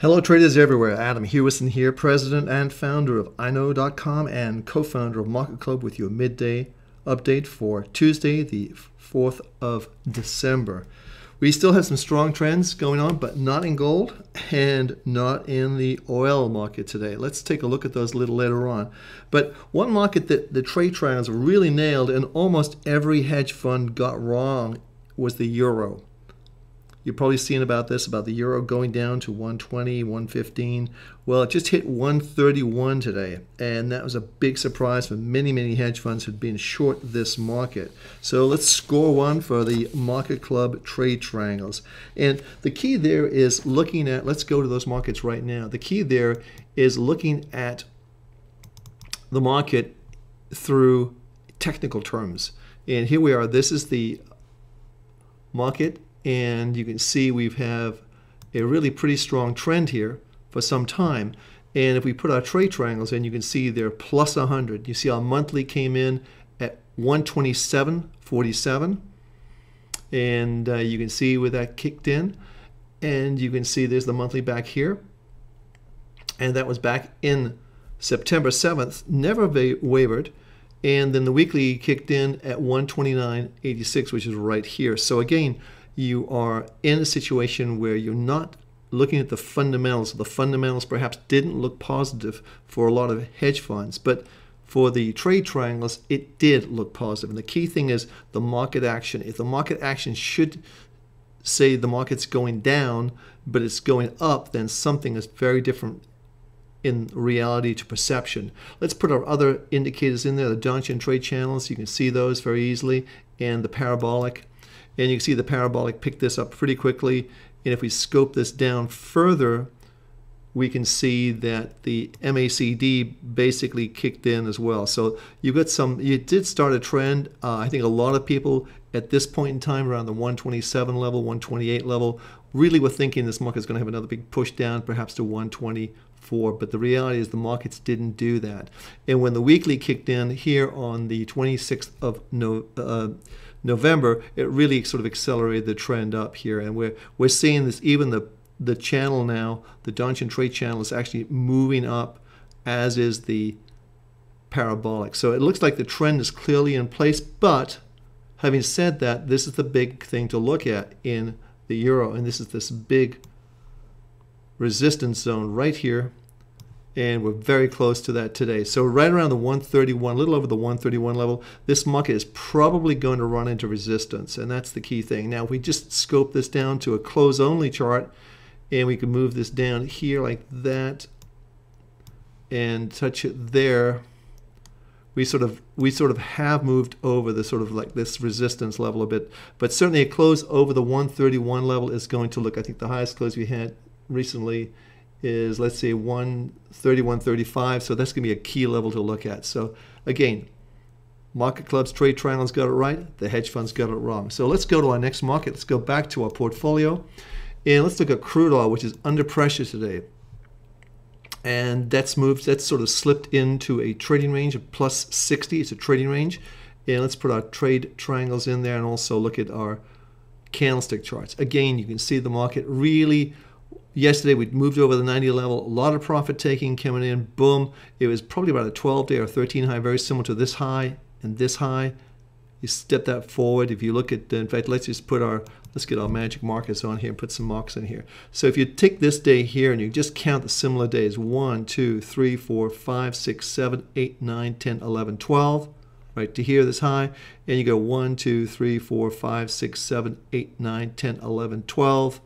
Hello, traders everywhere. Adam Hewison here, president and founder of iKnow.com and co founder of Market Club, with your midday update for Tuesday, the 4th of December. We still have some strong trends going on, but not in gold and not in the oil market today. Let's take a look at those a little later on. But one market that the trade trials really nailed and almost every hedge fund got wrong was the euro. You've probably seen about this, about the euro going down to 120, 115. Well, it just hit 131 today, and that was a big surprise for many, many hedge funds who'd been short this market. So let's score one for the Market Club trade triangles. And the key there is looking at, let's go to those markets right now. The key there is looking at the market through technical terms. And here we are. This is the market and you can see we have a really pretty strong trend here for some time. And if we put our trade triangles in, you can see they're plus 100. You see our monthly came in at 127.47. And uh, you can see where that kicked in. And you can see there's the monthly back here. And that was back in September 7th, never wavered. And then the weekly kicked in at 129.86, which is right here. So again, you are in a situation where you're not looking at the fundamentals. The fundamentals perhaps didn't look positive for a lot of hedge funds, but for the trade triangles, it did look positive. And the key thing is the market action. If the market action should say the market's going down, but it's going up, then something is very different in reality to perception. Let's put our other indicators in there, the Donchian trade channels. You can see those very easily, and the parabolic. And you can see the parabolic picked this up pretty quickly. And if we scope this down further, we can see that the MACD basically kicked in as well. So you got some, you did start a trend. Uh, I think a lot of people at this point in time around the 127 level, 128 level, really were thinking this market is going to have another big push down, perhaps to 120, for, but the reality is the markets didn't do that. And when the weekly kicked in here on the 26th of no, uh, November, it really sort of accelerated the trend up here, and we're we're seeing this even the the channel now, the Donchian trade channel is actually moving up, as is the parabolic. So it looks like the trend is clearly in place, but having said that, this is the big thing to look at in the euro, and this is this big resistance zone right here and we're very close to that today. So right around the 131, a little over the 131 level, this market is probably going to run into resistance, and that's the key thing. Now, if we just scope this down to a close-only chart, and we can move this down here like that and touch it there, we sort of we sort of have moved over the sort of like this resistance level a bit, but certainly a close over the 131 level is going to look. I think the highest close we had recently is let's say 131.35 so that's going to be a key level to look at so again market clubs trade triangles got it right the hedge funds got it wrong so let's go to our next market let's go back to our portfolio and let's look at crude oil which is under pressure today and that's moved that's sort of slipped into a trading range of plus 60 it's a trading range and let's put our trade triangles in there and also look at our candlestick charts again you can see the market really Yesterday we moved over the 90 level, a lot of profit taking coming in, boom. It was probably about a 12 day or 13 high, very similar to this high and this high. You step that forward. If you look at, in fact, let's just put our, let's get our magic markers on here and put some marks in here. So if you take this day here and you just count the similar days, 1, 2, 3, 4, 5, 6, 7, 8, 9, 10, 11, 12 right to here this high and you go 1 2 3 4 5 6 7 8 9 10 11 12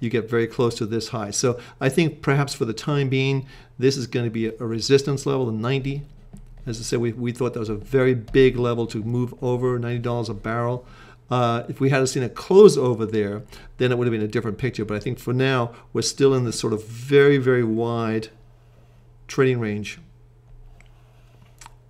you get very close to this high. So I think perhaps for the time being, this is going to be a resistance level of 90. As I said, we, we thought that was a very big level to move over $90 a barrel. Uh, if we had seen a close over there, then it would have been a different picture. But I think for now, we're still in this sort of very, very wide trading range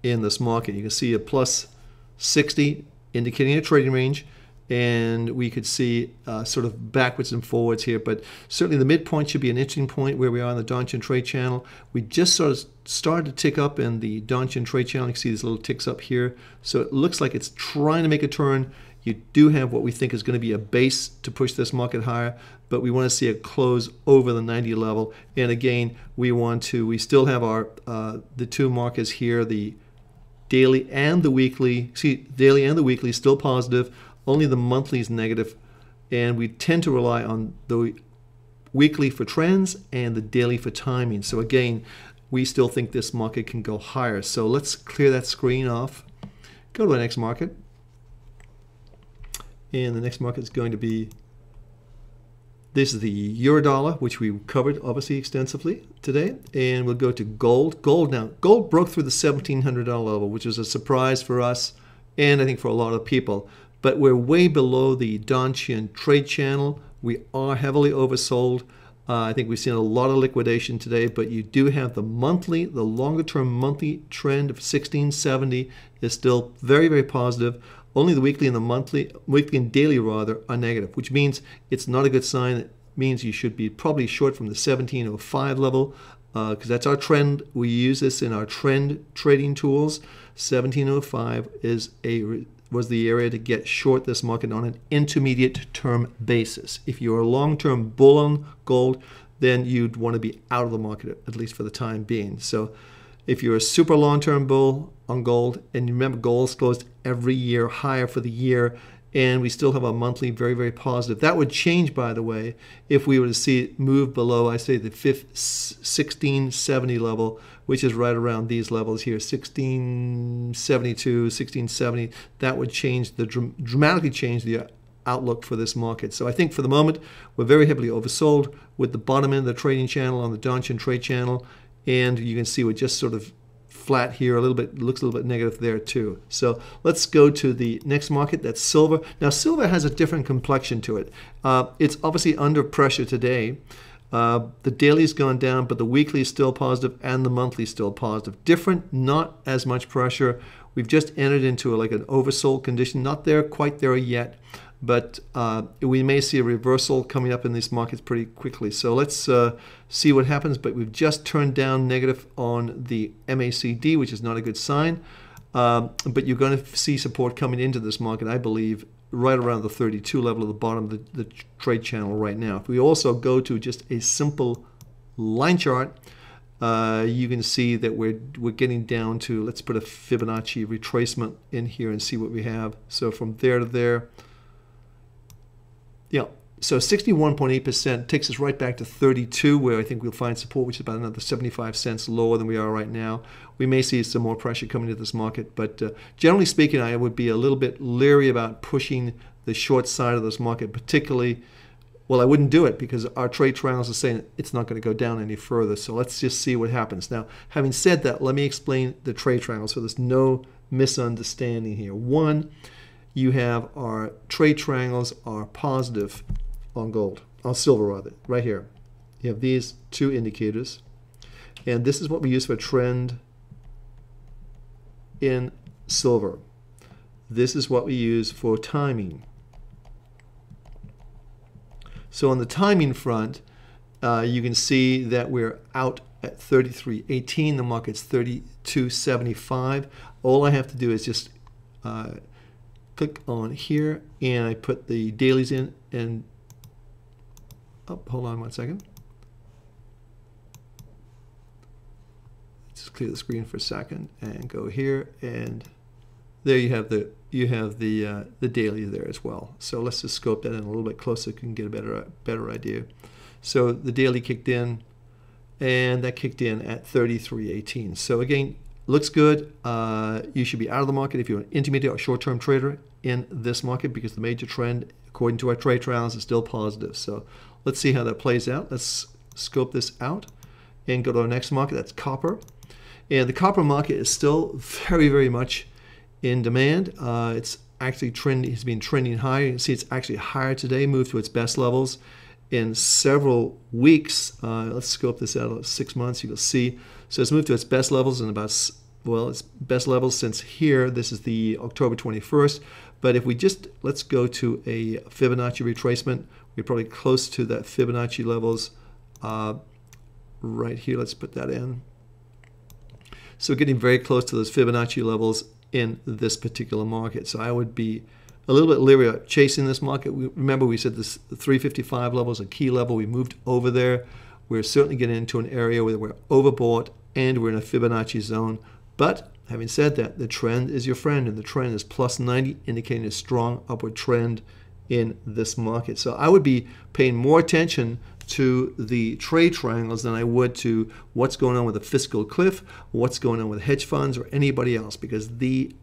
in this market. You can see a plus 60 indicating a trading range and we could see uh, sort of backwards and forwards here. But certainly the midpoint should be an interesting point where we are on the Donchian trade channel. We just sort of started to tick up in the Donchian trade channel. You can see these little ticks up here. So it looks like it's trying to make a turn. You do have what we think is going to be a base to push this market higher, but we want to see a close over the 90 level. And again, we want to, we still have our, uh, the two markets here, the daily and the weekly, see, daily and the weekly still positive. Only the monthly is negative, and we tend to rely on the weekly for trends and the daily for timing. So again, we still think this market can go higher. So let's clear that screen off. Go to the next market. And the next market is going to be this is the euro dollar, which we covered obviously extensively today. And we'll go to gold. Gold now, gold broke through the $1,700 level, which was a surprise for us and I think for a lot of people but we're way below the Donchian trade channel. We are heavily oversold. Uh, I think we've seen a lot of liquidation today, but you do have the monthly, the longer term monthly trend of 1670 is still very, very positive. Only the weekly and the monthly, weekly and daily rather, are negative, which means it's not a good sign. It means you should be probably short from the 1705 level because uh, that's our trend. We use this in our trend trading tools. 1705 is a was the area to get short this market on an intermediate term basis. If you're a long-term bull on gold, then you'd want to be out of the market, at least for the time being. So if you're a super long-term bull on gold, and you remember gold's closed every year higher for the year, and we still have a monthly very, very positive. That would change, by the way, if we were to see it move below, I say, the 5th, 1670 level, which is right around these levels here 1672, 1670. That would change the dramatically change the outlook for this market. So I think for the moment, we're very heavily oversold with the bottom end of the trading channel on the Donchian trade channel. And you can see we're just sort of flat here, a little bit looks a little bit negative there too. So let's go to the next market. That's silver. Now silver has a different complexion to it. Uh, it's obviously under pressure today. Uh, the daily's gone down, but the weekly is still positive and the monthly is still positive. Different, not as much pressure. We've just entered into a, like an oversold condition, not there quite there yet but uh, we may see a reversal coming up in these markets pretty quickly. So let's uh, see what happens. But we've just turned down negative on the MACD, which is not a good sign. Um, but you're going to see support coming into this market, I believe, right around the 32 level of the bottom of the, the trade channel right now. If we also go to just a simple line chart, uh, you can see that we're, we're getting down to, let's put a Fibonacci retracement in here and see what we have. So from there to there, yeah, so 61.8% takes us right back to 32, where I think we'll find support, which is about another 75 cents lower than we are right now. We may see some more pressure coming to this market, but uh, generally speaking, I would be a little bit leery about pushing the short side of this market, particularly. Well, I wouldn't do it because our trade trials are saying it's not going to go down any further. So let's just see what happens. Now, having said that, let me explain the trade trials so there's no misunderstanding here. One, you have our trade triangles are positive on gold, on silver rather, right here. You have these two indicators. And this is what we use for trend in silver. This is what we use for timing. So on the timing front, uh, you can see that we're out at 33.18. The market's 32.75. All I have to do is just uh, click on here and I put the dailies in and oh, hold on one second. Just clear the screen for a second and go here and there you have the you have the uh, the daily there as well. So let's just scope that in a little bit closer so you can get a better better idea. So the daily kicked in and that kicked in at 33.18. So again, looks good. Uh, you should be out of the market if you're an intermediate or short-term trader in this market because the major trend, according to our trade trials, is still positive. So let's see how that plays out. Let's scope this out and go to our next market. That's copper. And the copper market is still very, very much in demand. Uh, it's actually trending, has been trending higher. You can see it's actually higher today, moved to its best levels in several weeks. Uh, let's scope this out uh, six months. You'll see. So it's moved to its best levels in about well, its best levels since here. This is the October 21st. But if we just let's go to a Fibonacci retracement, we're probably close to that Fibonacci levels uh, right here. Let's put that in. So getting very close to those Fibonacci levels in this particular market. So I would be a little bit leery chasing this market. We, remember, we said this 355 level is a key level. We moved over there. We're certainly getting into an area where we're overbought and we're in a Fibonacci zone. But having said that, the trend is your friend, and the trend is plus 90, indicating a strong upward trend in this market. So I would be paying more attention to the trade triangles than I would to what's going on with the fiscal cliff, what's going on with hedge funds, or anybody else, because the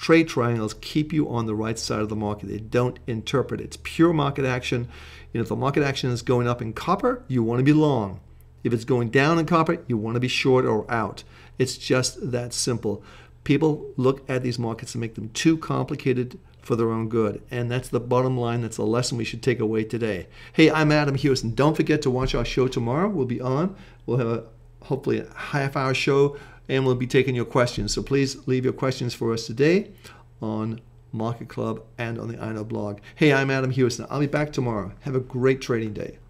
Trade triangles keep you on the right side of the market. They don't interpret. It's pure market action. You know, if the market action is going up in copper, you want to be long. If it's going down in copper, you want to be short or out. It's just that simple. People look at these markets and make them too complicated for their own good. And that's the bottom line. That's the lesson we should take away today. Hey, I'm Adam and Don't forget to watch our show tomorrow. We'll be on. We'll have a hopefully a half hour show and we'll be taking your questions. So please leave your questions for us today on Market Club and on the INO blog. Hey, I'm Adam Hewison. I'll be back tomorrow. Have a great trading day.